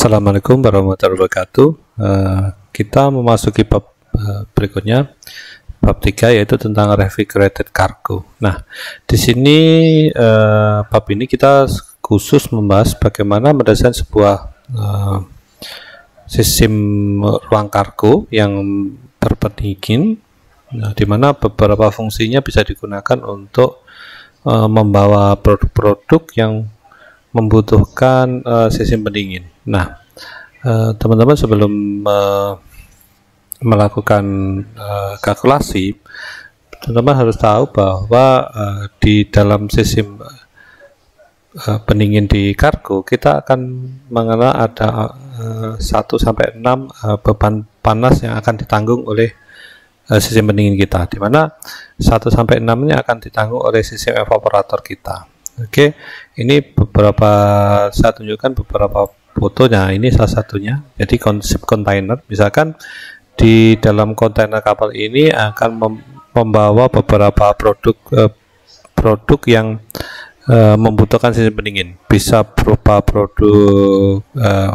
Assalamualaikum warahmatullahi wabarakatuh. Eh, kita memasuki bab eh, berikutnya, bab 3 yaitu tentang refrigerated cargo. Nah, di sini eh, bab ini kita khusus membahas bagaimana mendesain sebuah sistem ruang kargo yang berpendingin, nah, di mana beberapa fungsinya bisa digunakan untuk membawa produk-produk yang membutuhkan uh, sistem pendingin. Nah, eh, teman-teman uh, sebelum uh, melakukan uh, kalkulasi, teman-teman harus tahu bahwa uh, di dalam sistem uh, pendingin di kargo kita akan mengenal ada uh, 1 sampai 6 uh, beban panas yang akan ditanggung oleh sistem pendingin kita di mana 1 sampai 6 ini akan ditanggung oleh sistem evaporator kita. Oke, ini beberapa saya tunjukkan beberapa fotonya ini salah satunya jadi konsep kontainer misalkan di dalam kontainer kapal ini akan membawa beberapa produk eh, produk yang eh, membutuhkan sistem pendingin bisa berupa produk eh,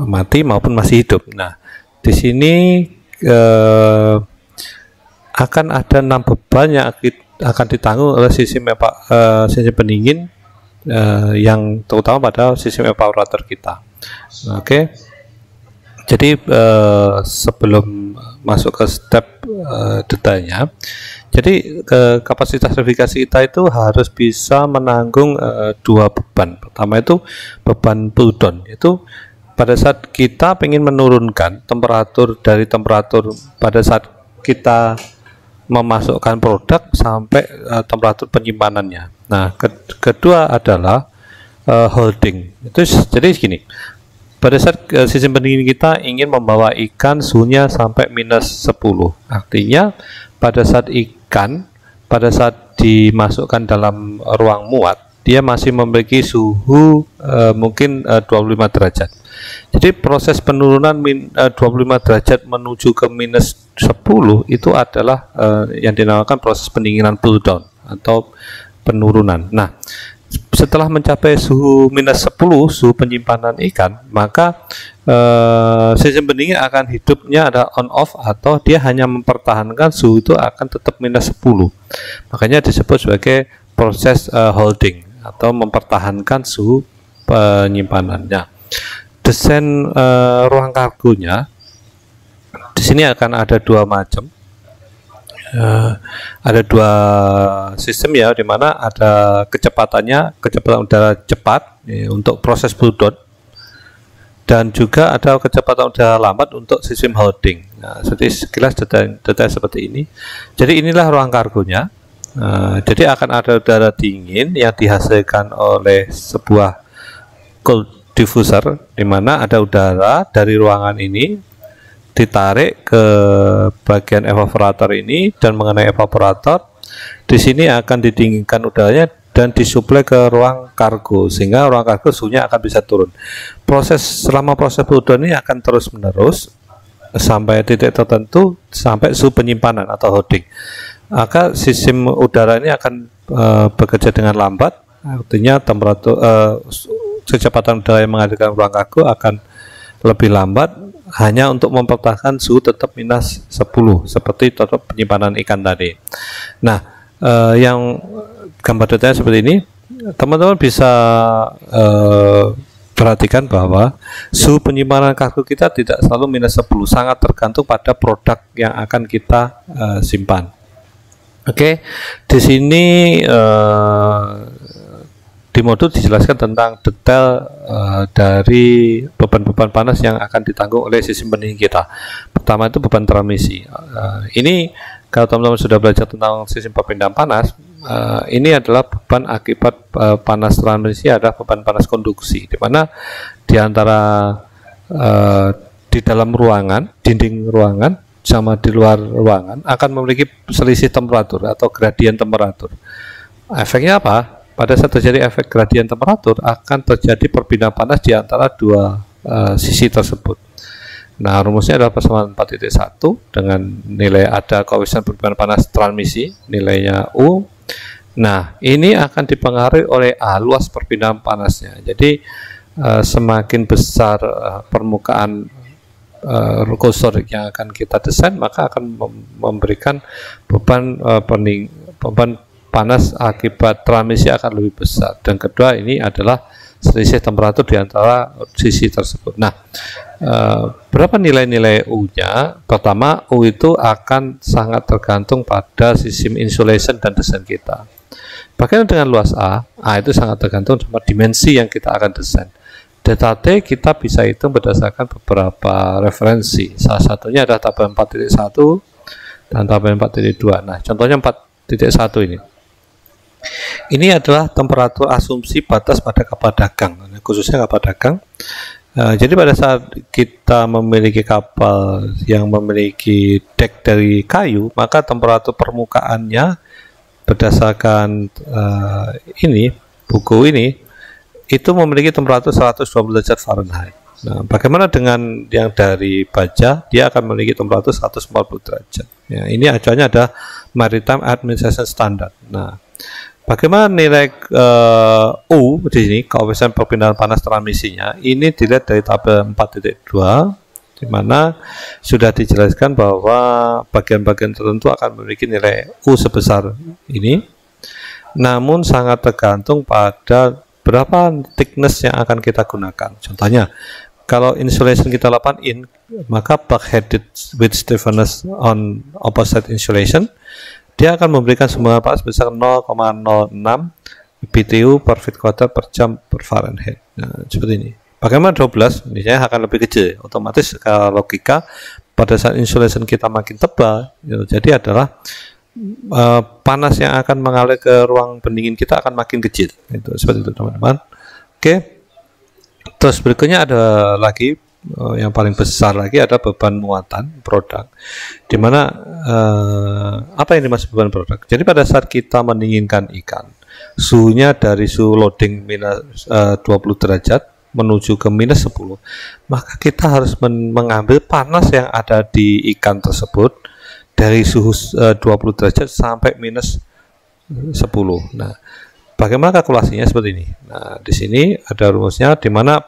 mati maupun masih hidup nah di sini eh, akan ada enam beban yang akan ditanggung oleh sistem eh, sistem pendingin uh, yang terutama pada sistem evaporator kita. Oke. Okay. Jadi uh, sebelum masuk ke step uh, detailnya, jadi ke kapasitas verifikasi kita itu harus bisa menanggung uh, dua beban. Pertama itu beban pulldown, itu pada saat kita ingin menurunkan temperatur dari temperatur pada saat kita memasukkan produk sampai uh, temperatur penyimpanannya. Nah, kedua adalah uh, holding. Itu jadi gini. Pada saat uh, sistem pendingin kita ingin membawa ikan suhunya sampai minus 10. Artinya pada saat ikan pada saat dimasukkan dalam ruang muat dia masih memiliki suhu uh, mungkin uh, 25 derajat. Jadi proses penurunan min, uh, 25 derajat menuju ke minus 10 itu adalah uh, yang dinamakan proses pendinginan pull down atau penurunan. Nah, setelah mencapai suhu minus 10 suhu penyimpanan ikan maka eh, sistem pendingin akan hidupnya ada on off atau dia hanya mempertahankan suhu itu akan tetap minus 10 makanya disebut sebagai proses eh, holding atau mempertahankan suhu penyimpanannya desain eh, ruang kargonya di sini akan ada dua macam Eh, ada dua sistem ya di mana ada kecepatannya kecepatan udara cepat ya, untuk proses blue dot dan juga ada kecepatan udara lambat untuk sistem holding. Nah, seperti sekilas detail, detail seperti ini. Jadi inilah ruang kargonya. Uh, jadi akan ada udara dingin yang dihasilkan oleh sebuah cold diffuser di mana ada udara dari ruangan ini ditarik ke bagian evaporator ini dan mengenai evaporator di sini akan didinginkan udaranya dan disuplai ke ruang kargo sehingga ruang kargo suhunya akan bisa turun proses selama proses peleburan ini akan terus menerus sampai titik tertentu sampai suhu penyimpanan atau holding maka sistem udara ini akan e, bekerja dengan lambat artinya temperatur e, kecepatan udara yang menghadirkan ruang kargo akan lebih lambat hanya untuk mempertahankan suhu tetap minus 10 seperti tetap penyimpanan ikan tadi. Nah, eh, yang gambar detailnya seperti ini, teman-teman bisa eh, perhatikan bahwa suhu penyimpanan kargo kita tidak selalu minus 10, sangat tergantung pada produk yang akan kita eh, simpan. Oke, okay. di sini eh, di modul dijelaskan tentang detail uh, dari beban-beban panas yang akan ditanggung oleh sistem pendingin kita. Pertama itu beban transmisi. Uh, ini kalau teman-teman sudah belajar tentang sistem perpindahan panas, uh, ini adalah beban akibat uh, panas transmisi adalah beban panas konduksi, di mana di antara uh, di dalam ruangan, dinding ruangan sama di luar ruangan akan memiliki selisih temperatur atau gradien temperatur. Efeknya apa? pada saat terjadi efek gradien temperatur akan terjadi perpindahan panas di antara dua uh, sisi tersebut. Nah, rumusnya adalah persamaan 4.1 dengan nilai ada koefisien perpindahan panas transmisi, nilainya U. Nah, ini akan dipengaruhi oleh A, luas perpindahan panasnya. Jadi, uh, semakin besar uh, permukaan rukusor kursor yang akan kita desain, maka akan memberikan beban uh, pening, beban panas akibat transmisi akan lebih besar. Dan kedua ini adalah selisih temperatur di antara sisi tersebut. Nah, e, berapa nilai-nilai U-nya? Pertama, U itu akan sangat tergantung pada sistem insulation dan desain kita. Bagaimana dengan luas A? A itu sangat tergantung sama dimensi yang kita akan desain. Data T kita bisa hitung berdasarkan beberapa referensi. Salah satunya adalah tabel 4.1 dan tabel 4.2. Nah, contohnya 4.1 ini. Ini adalah temperatur asumsi batas pada kapal dagang, khususnya kapal dagang. Eh, jadi pada saat kita memiliki kapal yang memiliki deck dari kayu, maka temperatur permukaannya berdasarkan eh, ini buku ini itu memiliki temperatur 120 derajat Fahrenheit. Nah, bagaimana dengan yang dari baja? Dia akan memiliki temperatur 140 derajat. Ya, ini acuannya ada Maritime Administration Standard. Nah, Bagaimana nilai uh, U di sini, koefisien perpindahan panas transmisinya, ini dilihat dari tabel 4.2, di mana sudah dijelaskan bahwa bagian-bagian tertentu akan memiliki nilai U sebesar ini, namun sangat tergantung pada berapa thickness yang akan kita gunakan. Contohnya, kalau insulation kita 8 in, maka back headed with stiffness on opposite insulation dia akan memberikan sumbangan panas sebesar 0,06 BTU per feet quarter per jam per Fahrenheit. Nah, seperti ini. Bagaimana 12? Misalnya akan lebih kecil. Otomatis secara logika pada saat insulation kita makin tebal, ya, jadi adalah uh, panas yang akan mengalir ke ruang pendingin kita akan makin kecil. Itu seperti itu teman-teman. Oke. Terus berikutnya ada lagi Eh, yang paling besar lagi ada beban muatan produk di mana eh, apa ini dimaksud beban produk jadi pada saat kita mendinginkan ikan suhunya dari suhu loading minus eh, 20 derajat menuju ke minus 10 maka kita harus mengambil panas yang ada di ikan tersebut dari suhu eh, 20 derajat sampai minus 10 nah bagaimana kalkulasinya seperti ini nah di sini ada rumusnya di mana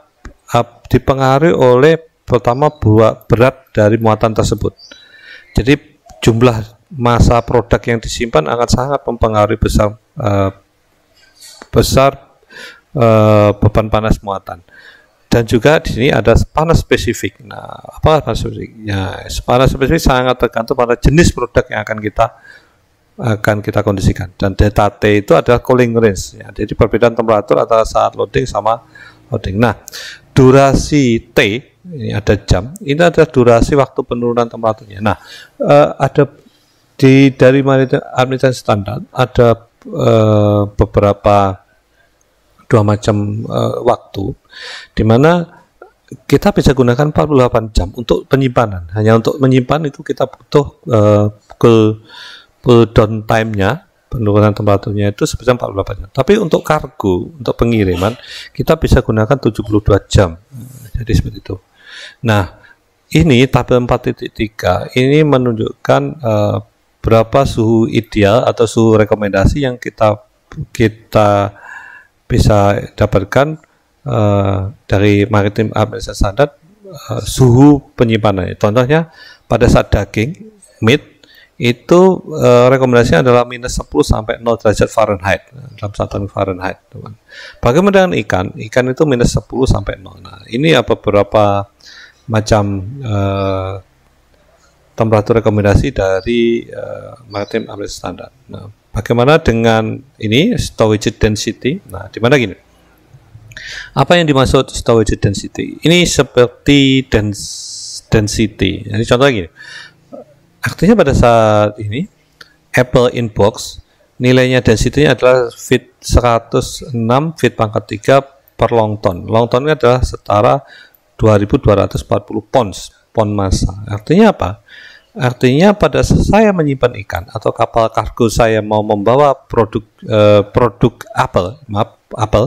dipengaruhi oleh pertama buah berat dari muatan tersebut. Jadi jumlah masa produk yang disimpan akan sangat mempengaruhi besar uh, besar uh, beban panas muatan. Dan juga di sini ada panas spesifik. Nah, apa panas spesifiknya? Panas spesifik sangat tergantung pada jenis produk yang akan kita akan kita kondisikan dan delta T itu adalah cooling range ya. jadi perbedaan temperatur antara saat loading sama loading nah durasi T ini ada jam ini adalah durasi waktu penurunan temperaturnya nah uh, ada di dari Arminian standar ada uh, beberapa dua macam uh, waktu di mana kita bisa gunakan 48 jam untuk penyimpanan hanya untuk menyimpan itu kita butuh uh, cool, cool down time-nya penurunan temperaturnya itu sebesar 48 jam. Tapi untuk kargo, untuk pengiriman, kita bisa gunakan 72 jam. Jadi seperti itu. Nah, ini tabel 4.3 ini menunjukkan uh, berapa suhu ideal atau suhu rekomendasi yang kita kita bisa dapatkan uh, dari maritim administration standard uh, eh, suhu penyimpanan. Contohnya pada saat daging meat itu uh, rekomendasinya adalah minus 10 sampai 0 derajat Fahrenheit dalam satuan Fahrenheit teman. Bagaimana dengan ikan? Ikan itu minus 10 sampai 0. Nah, ini ya beberapa macam uh, temperatur rekomendasi dari uh, eh, Maritime Average Standard. Nah, bagaimana dengan ini stowage density? Nah, di mana gini? Apa yang dimaksud stowage density? Ini seperti dens density. Jadi contoh gini Artinya pada saat ini Apple Inbox nilainya densitinya adalah fit 106 fit pangkat 3 per long ton. Long ton adalah setara 2240 pounds, pon massa. Artinya apa? Artinya pada saya menyimpan ikan atau kapal kargo saya mau membawa produk eh, produk Apple, maaf, Apple,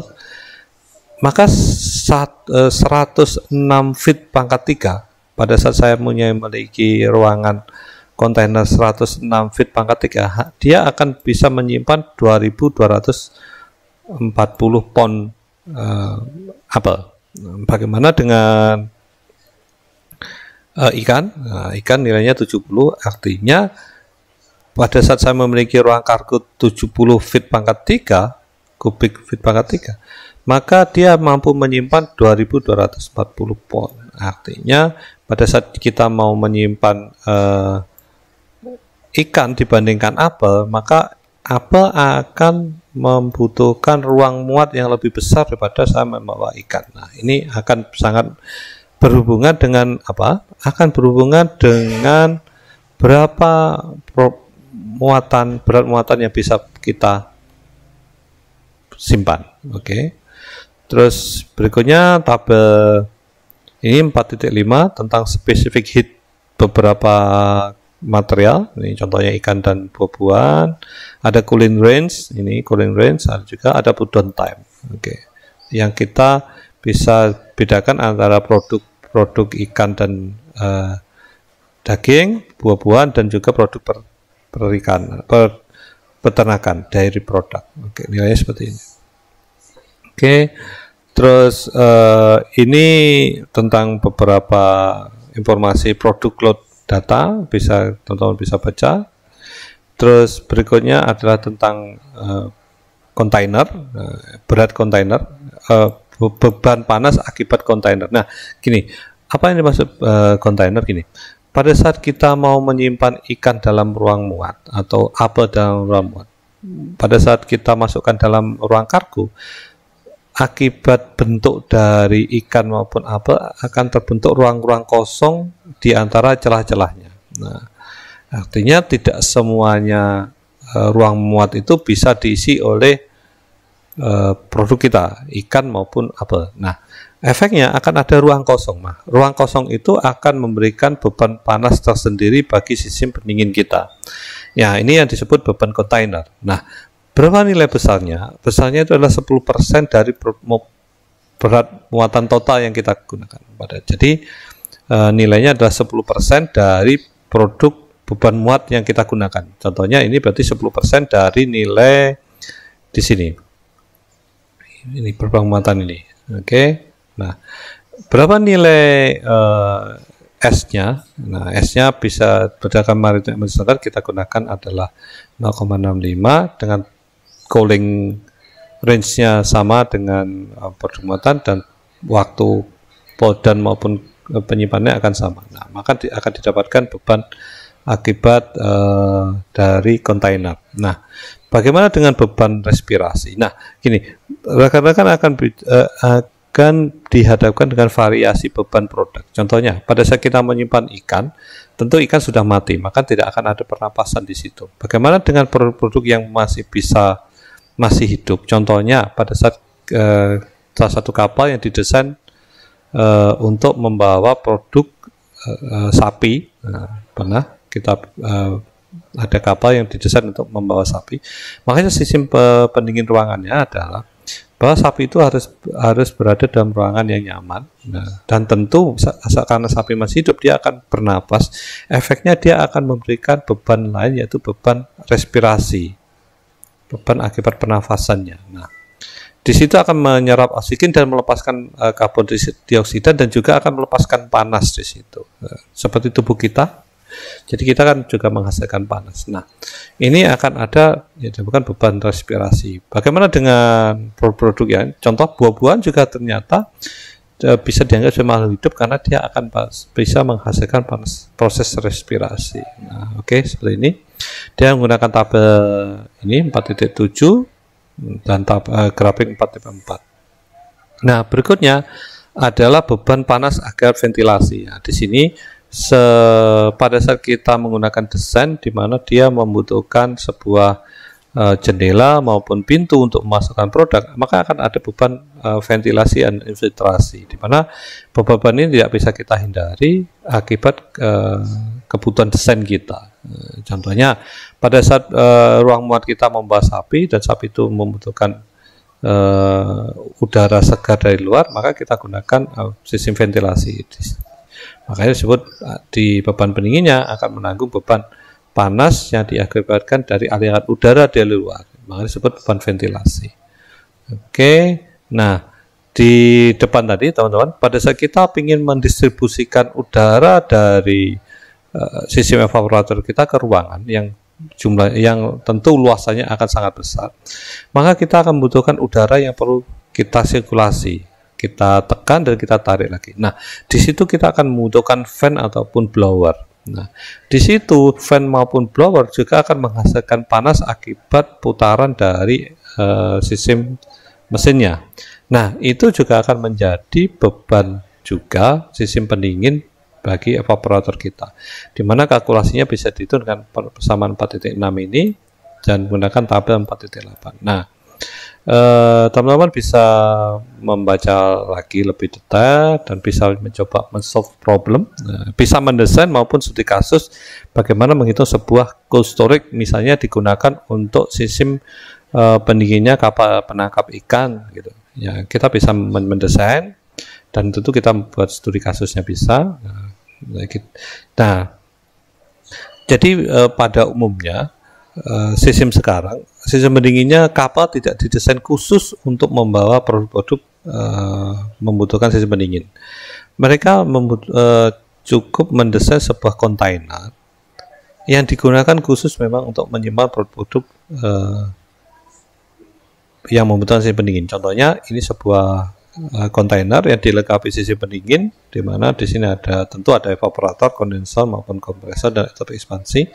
maka saat, eh, 106 feet pangkat 3 pada saat saya punya memiliki ruangan kontainer 106 feet pangkat 3 dia akan bisa menyimpan 2240 pon uh, apel. Nah, bagaimana dengan uh, ikan? Nah, ikan nilainya 70, artinya pada saat saya memiliki ruang kargo 70 feet pangkat 3, kubik feet pangkat 3, maka dia mampu menyimpan 2240 pon. Artinya pada saat kita mau menyimpan uh, ikan dibandingkan apel, maka apel akan membutuhkan ruang muat yang lebih besar daripada saya membawa ikan. Nah, ini akan sangat berhubungan dengan apa? Akan berhubungan dengan berapa muatan berat muatan yang bisa kita simpan. Oke. Okay. Terus berikutnya tabel ini 4.5 tentang specific heat beberapa material, ini contohnya ikan dan buah-buahan. Ada cooling range, ini cooling range, ada juga ada put down time. Oke. Okay. Yang kita bisa bedakan antara produk-produk ikan dan uh, daging, buah-buahan dan juga produk per, perikan, per, peternakan, dairy product. Oke, okay. nilainya seperti ini. Oke. Okay. Terus uh, ini tentang beberapa informasi produk cloud data, bisa teman-teman bisa baca. Terus berikutnya adalah tentang kontainer, eh, uh, eh, berat kontainer, uh, eh, beban panas akibat kontainer. Nah, gini, apa yang dimaksud kontainer gini? Pada saat kita mau menyimpan ikan dalam ruang muat atau apa dalam ruang muat, hmm. pada saat kita masukkan dalam ruang kargo, akibat bentuk dari ikan maupun apa akan terbentuk ruang-ruang kosong di antara celah-celahnya. Nah, artinya tidak semuanya e, ruang muat itu bisa diisi oleh e, produk kita, ikan maupun apa. Nah, efeknya akan ada ruang kosong. Nah, ruang kosong itu akan memberikan beban panas tersendiri bagi sistem pendingin kita. Ya, ini yang disebut beban kontainer. Nah, Berapa nilai besarnya? Besarnya itu adalah 10% dari berat muatan total yang kita gunakan. Pada jadi eh, nilainya adalah 10% dari produk beban muat yang kita gunakan. Contohnya ini berarti 10% dari nilai di sini. Ini beban muatan ini. Oke. Okay. Nah, berapa nilai uh, S-nya? Nah, S-nya bisa berdasarkan maritime standar kita gunakan adalah 0,65 dengan calling range-nya sama dengan uh, muatan dan waktu dan maupun uh, penyimpanannya akan sama. Nah, maka di, akan didapatkan beban akibat uh, dari kontainer. Nah, bagaimana dengan beban respirasi? Nah, gini, rekan-rekan akan uh, akan dihadapkan dengan variasi beban produk. Contohnya, pada saat kita menyimpan ikan, tentu ikan sudah mati, maka tidak akan ada pernapasan di situ. Bagaimana dengan produk-produk yang masih bisa masih hidup. Contohnya pada saat eh, salah satu kapal yang didesain eh, untuk membawa produk eh, sapi, nah, pernah kita eh, ada kapal yang didesain untuk membawa sapi. Makanya sistem pendingin ruangannya adalah bahwa sapi itu harus harus berada dalam ruangan yang nyaman. Nah, dan tentu karena sapi masih hidup dia akan bernapas. Efeknya dia akan memberikan beban lain yaitu beban respirasi beban akibat pernafasannya. Nah, di situ akan menyerap oksigen dan melepaskan uh, karbon dioksida dan juga akan melepaskan panas di situ. Uh, seperti tubuh kita. Jadi kita kan juga menghasilkan panas. Nah, ini akan ada ya bukan beban respirasi. Bagaimana dengan produk produk ya? Contoh buah-buahan juga ternyata uh, bisa dianggap sebagai makhluk hidup karena dia akan bisa menghasilkan panas, proses respirasi. Nah, oke okay, seperti ini. Dia menggunakan tabel ini 4.7 dan tab, eh, grafik 4.4. Nah, berikutnya adalah beban panas agar ventilasi. Nah, di sini se pada saat kita menggunakan desain di mana dia membutuhkan sebuah eh, jendela maupun pintu untuk memasukkan produk, maka akan ada beban uh, ventilasi dan infiltrasi di mana beban-beban ini tidak bisa kita hindari akibat uh, kebutuhan desain kita. Eh, contohnya pada saat uh, ruang muat kita membahas sapi dan sapi itu membutuhkan uh, udara segar dari luar, maka kita gunakan uh, sistem ventilasi. Makanya disebut di beban pendinginnya akan menanggung beban panas yang diakibatkan dari aliran udara dari luar. Makanya disebut beban ventilasi. Oke, nah di depan tadi teman-teman, pada saat kita ingin mendistribusikan udara dari Eh, sistem evaporator kita ke ruangan yang jumlah yang tentu luasannya akan sangat besar, maka kita akan membutuhkan udara yang perlu kita sirkulasi, kita tekan dan kita tarik lagi. Nah, di situ kita akan membutuhkan fan ataupun blower. Nah, di situ fan maupun blower juga akan menghasilkan panas akibat putaran dari uh, sistem mesinnya. Nah, itu juga akan menjadi beban juga sistem pendingin bagi evaporator kita. Di mana kalkulasinya bisa dihitung dengan persamaan 4.6 ini dan menggunakan tabel 4.8. Nah, eh, teman-teman bisa membaca lagi lebih detail dan bisa mencoba men-solve problem, eh, bisa mendesain maupun studi kasus bagaimana menghitung sebuah cold storage misalnya digunakan untuk sistem eh, pendinginnya kapal penangkap ikan gitu. Ya, kita bisa mendesain dan tentu kita membuat studi kasusnya bisa. Nah, Gitu. Nah, jadi eh, pada umumnya eh, sistem sekarang, sistem pendinginnya kapal tidak didesain khusus untuk membawa produk-produk eh, membutuhkan sistem pendingin. Mereka membut, eh, cukup mendesain sebuah kontainer yang digunakan khusus memang untuk menyimpan produk-produk eh, yang membutuhkan sistem pendingin. Contohnya ini sebuah Eh, kontainer yang dilengkapi sisi pendingin di mana di sini ada tentu ada evaporator, kondensor maupun kompresor dan atau ekspansi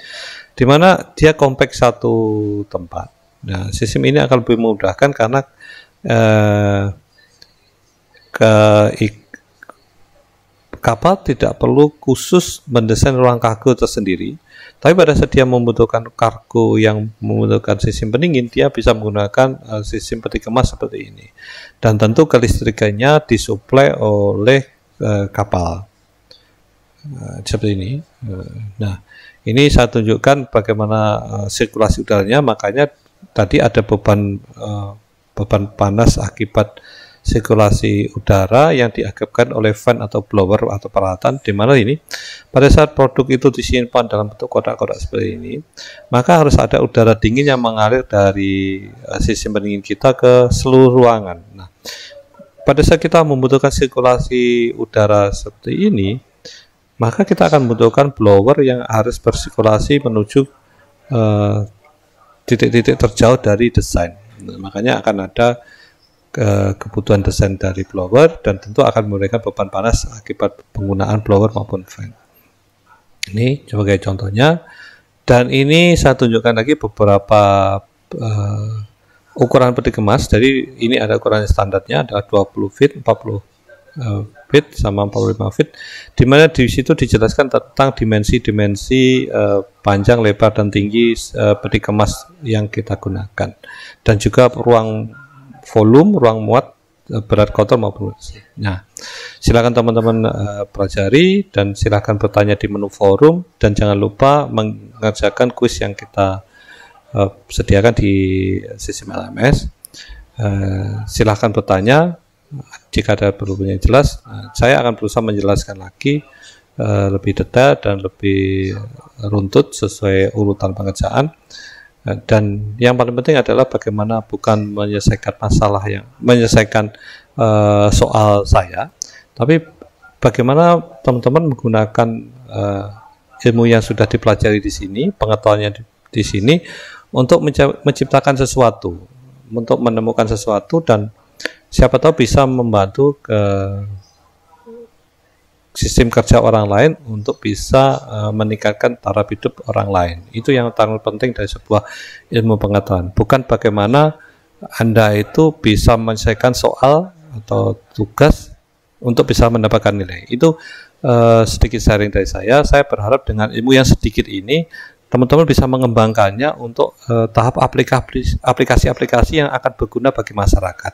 di mana dia kompak satu tempat. Nah, sistem ini akan lebih memudahkan karena eh, ke kapal tidak perlu khusus mendesain ruang kargo tersendiri, tapi pada saat dia membutuhkan kargo yang membutuhkan sistem pendingin, dia bisa menggunakan uh, sistem peti kemas seperti ini. Dan tentu kelistrikannya disuplai oleh uh, kapal uh, seperti ini. Uh, nah, ini saya tunjukkan bagaimana uh, sirkulasi udaranya. Makanya tadi ada beban uh, beban panas akibat sirkulasi udara yang diagapkan oleh fan atau blower atau peralatan di mana ini pada saat produk itu disimpan dalam bentuk kotak-kotak seperti ini maka harus ada udara dingin yang mengalir dari eh, sistem pendingin kita ke seluruh ruangan nah pada saat kita membutuhkan sirkulasi udara seperti ini maka kita akan membutuhkan blower yang harus bersirkulasi menuju eh, titik-titik uh, terjauh dari desain nah, makanya akan ada ke kebutuhan desain dari blower dan tentu akan memberikan beban panas akibat penggunaan blower maupun fan. Ini sebagai contohnya. Dan ini saya tunjukkan lagi beberapa uh, ukuran peti kemas. Jadi ini ada ukuran standarnya adalah 20 feet, 40 uh, eh, feet sama 45 feet. Di mana di situ dijelaskan tentang dimensi-dimensi uh, eh, panjang, lebar dan tinggi uh, peti kemas yang kita gunakan. Dan juga ruang volume, ruang muat, e, berat kotor maupun bersih. Nah, silakan teman-teman uh, pelajari dan silakan bertanya di menu forum dan jangan lupa mengerjakan kuis yang kita uh, sediakan di sistem LMS. Uh, silahkan bertanya jika ada yang jelas. Uh, saya akan berusaha menjelaskan lagi lebih detail dan lebih runtut sesuai urutan pengerjaan. Eh, dan yang paling penting adalah bagaimana bukan menyelesaikan masalah yang menyelesaikan uh, soal saya, tapi bagaimana teman-teman menggunakan uh, ilmu yang sudah dipelajari di sini, pengetahuannya di, di sini untuk menciptakan sesuatu, untuk menemukan sesuatu dan siapa tahu bisa membantu ke sistem kerja orang lain untuk bisa uh, meningkatkan taraf hidup orang lain. Itu yang sangat penting dari sebuah ilmu pengetahuan. Bukan bagaimana Anda itu bisa menyelesaikan soal atau tugas untuk bisa mendapatkan nilai. Itu uh, sedikit sharing dari saya. Saya berharap dengan ilmu yang sedikit ini teman-teman bisa mengembangkannya untuk uh, tahap aplikasi-aplikasi yang akan berguna bagi masyarakat.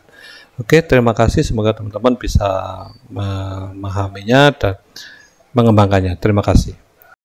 Oke, terima kasih. Semoga teman-teman bisa memahaminya dan mengembangkannya. Terima kasih.